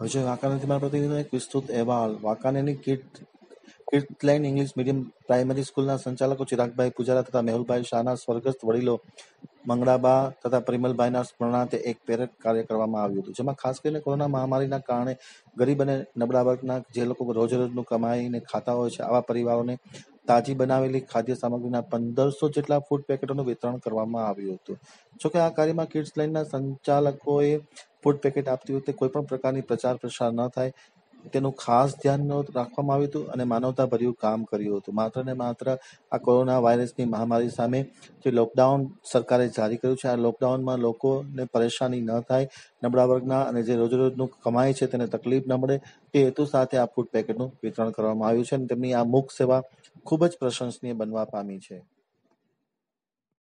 વિજય વાકાણીથી મારા પ્રતિનિધિનો એક વિસ્તૃત અહેવાલ વાંકાનેરની kit Kitland English medium primary સ્કૂલના સંચાલકો ચિરાગભાઈ પૂજારા તથા મેહુલભાઈ શાહના સ્વર્ગસ્થ વડીલો મંગળાબા તથા પરિમલભાઈના સ્મરણાર્થે એક પ્રેરક કાર્ય કરવામાં આવ્યું હતું જેમાં ખાસ કરીને કોરોના મહામારીના કારણે ગરીબ અને નબળા વર્ગના જે લોકો રોજરોજનું કમાઈને ખાતા હોય છે આવા પરિવારોને તાજી બનાવેલી ખાદ્ય સામગ્રીના પંદરસો જેટલા ફૂડ પેકેટોનું વિતરણ કરવામાં આવ્યું હતું જોકે આ કાર્યમાં કિડ્સ લાઇનના સંચાલકોએ ફૂડ પેકેટ આપતી વખતે કોઈ પણ પ્રકારની પ્રચાર પ્રસાર ન થાય તેનું ખાસ ધ્યાન રાખવામાં આવ્યું હતું અને માનવતાભર્યું કામ કર્યું હતું માત્ર ને માત્ર આ કોરોના વાયરસની મહામારી સામે જે લોકડાઉન સરકારે જારી કર્યું છે આ લોકડાઉનમાં લોકોને પરેશાની ન થાય નબળા વર્ગના અને જે રોજરોજનું કમાય છે તેને તકલીફ ન મળે તે હેતુ સાથે આ ફૂડ પેકેટનું વિતરણ કરવામાં આવ્યું છે અને તેમની આ મુખ સેવા ખૂબ જ પ્રશંસનીય બનવા પામી છે